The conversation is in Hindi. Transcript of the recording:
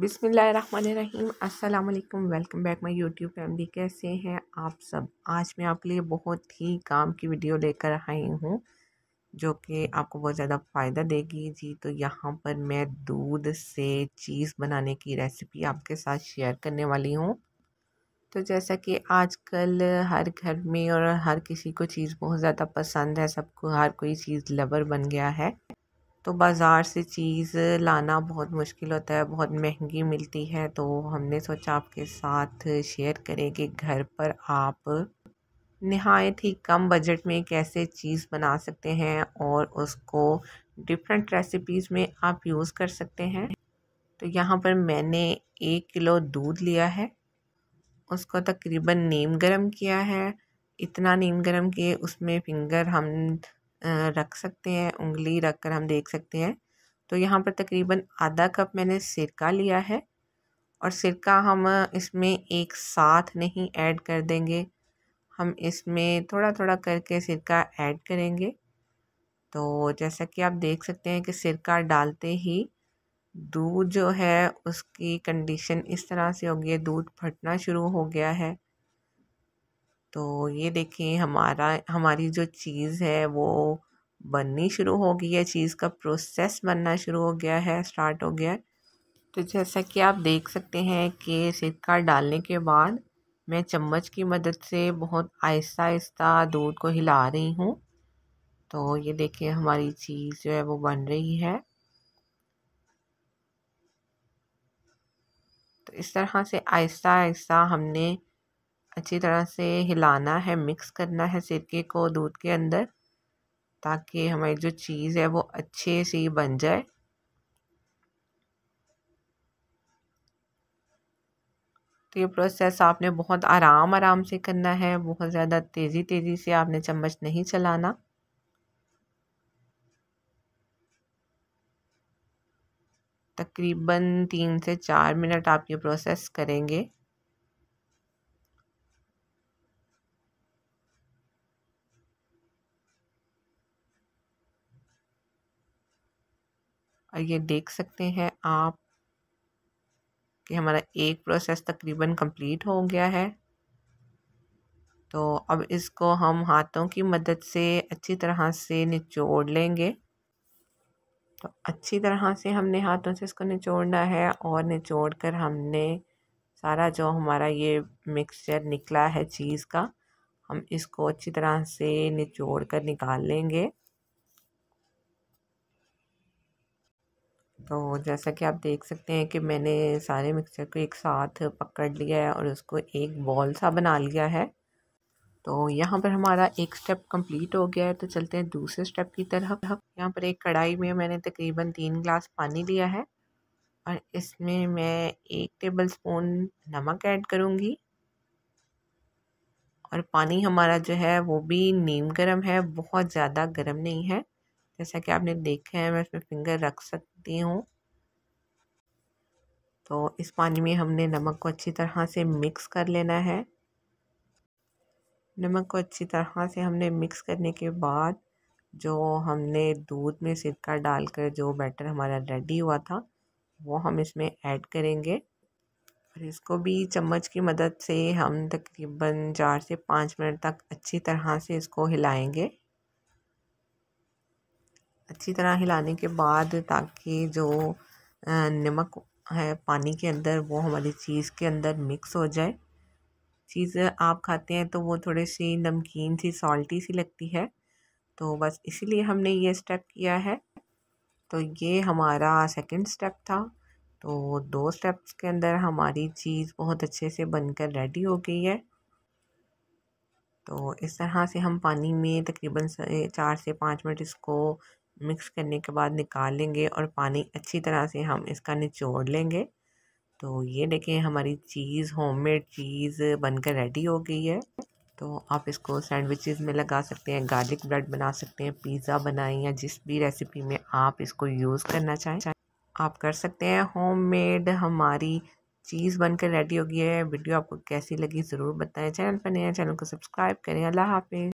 बिसमीम् अल्लाम welcome back my YouTube family कैसे हैं आप सब आज मैं आपके लिए बहुत ही काम की वीडियो लेकर आई हूँ जो कि आपको बहुत ज़्यादा फ़ायदा देगी जी तो यहाँ पर मैं दूध से चीज़ बनाने की रेसिपी आपके साथ शेयर करने वाली हूँ तो जैसा कि आजकल हर घर में और हर किसी को चीज़ बहुत ज़्यादा पसंद है सबको हर कोई चीज़ लवर बन गया है तो बाज़ार से चीज़ लाना बहुत मुश्किल होता है बहुत महंगी मिलती है तो हमने सोचा आपके साथ शेयर करें कि घर पर आप नहायत ही कम बजट में कैसे चीज़ बना सकते हैं और उसको डिफरेंट रेसिपीज़ में आप यूज़ कर सकते हैं तो यहाँ पर मैंने एक किलो दूध लिया है उसको तकरीबन नीम गरम किया है इतना नीम गरम किए उसमें फिंगर हम रख सकते हैं उंगली रख कर हम देख सकते हैं तो यहाँ पर तकरीबन आधा कप मैंने सिरका लिया है और सिरका हम इसमें एक साथ नहीं ऐड कर देंगे हम इसमें थोड़ा थोड़ा करके सिरका ऐड करेंगे तो जैसा कि आप देख सकते हैं कि सिरका डालते ही दूध जो है उसकी कंडीशन इस तरह से हो गई है दूध फटना शुरू हो गया है तो ये देखिए हमारा हमारी जो चीज़ है वो बननी शुरू हो गई है चीज़ का प्रोसेस बनना शुरू हो गया है स्टार्ट हो गया तो जैसा कि आप देख सकते हैं कि सिरका डालने के बाद मैं चम्मच की मदद से बहुत आहिस्ता आहिस्ता दूध को हिला रही हूँ तो ये देखिए हमारी चीज़ जो है वो बन रही है तो इस तरह से आहिस्ता आहिस्ता हमने अच्छी तरह से हिलाना है मिक्स करना है सिरके को दूध के अंदर ताकि हमारी जो चीज़ है वो अच्छे से बन जाए तो ये प्रोसेस आपने बहुत आराम आराम से करना है बहुत ज़्यादा तेज़ी तेज़ी से आपने चम्मच नहीं चलाना तकरीबन तीन से चार मिनट आप ये प्रोसेस करेंगे और ये देख सकते हैं आप कि हमारा एक प्रोसेस तकरीबन कंप्लीट हो गया है तो अब इसको हम हाथों की मदद से अच्छी तरह से निचोड़ लेंगे तो अच्छी तरह से हमने हाथों से इसको निचोड़ना है और निचोड़ कर हमने सारा जो हमारा ये मिक्सचर निकला है चीज़ का हम इसको अच्छी तरह से निचोड़ कर निकाल लेंगे तो जैसा कि आप देख सकते हैं कि मैंने सारे मिक्सचर को एक साथ पकड़ लिया है और उसको एक बॉल सा बना लिया है तो यहाँ पर हमारा एक स्टेप कंप्लीट हो गया है तो चलते हैं दूसरे स्टेप की तरफ यहाँ पर एक कढ़ाई में मैंने तकरीबन तीन ग्लास पानी लिया है और इसमें मैं एक टेबल स्पून नमक ऐड करूँगी और पानी हमारा जो है वो भी नीम गर्म है बहुत ज़्यादा गर्म नहीं है जैसा कि आपने देखा है मैं इसमें फिंगर रख सकती हूँ तो इस पानी में हमने नमक को अच्छी तरह से मिक्स कर लेना है नमक को अच्छी तरह से हमने मिक्स करने के बाद जो हमने दूध में सिरका डालकर जो बैटर हमारा रेडी हुआ था वो हम इसमें ऐड करेंगे और इसको भी चम्मच की मदद से हम तकरीबन चार से पाँच मिनट तक अच्छी तरह से इसको हिलाएंगे अच्छी तरह हिलाने के बाद ताकि जो नमक है पानी के अंदर वो हमारी चीज़ के अंदर मिक्स हो जाए चीज़ आप खाते हैं तो वो थोड़ी सी नमकीन सी सॉल्टी सी लगती है तो बस इसीलिए हमने ये स्टेप किया है तो ये हमारा सेकंड स्टेप था तो दो स्टेप्स के अंदर हमारी चीज़ बहुत अच्छे से बनकर रेडी हो गई है तो इस तरह से हम पानी में तकरीबन चार से पाँच मिनट इसको मिक्स करने के बाद निकाल लेंगे और पानी अच्छी तरह से हम इसका निचोड़ लेंगे तो ये देखें हमारी चीज़ होममेड चीज़ बनकर रेडी हो गई है तो आप इसको सैंडविचेस में लगा सकते हैं गार्लिक ब्रेड बना सकते हैं पिज़्ज़ा बनाएं या जिस भी रेसिपी में आप इसको यूज़ करना चाहें आप कर सकते हैं होममेड हमारी चीज़ बनकर रेडी हो गई है वीडियो आपको कैसी लगी ज़रूर बताएँ चैनल पर नया चैनल को सब्सक्राइब करें अल्लाह हाफिज़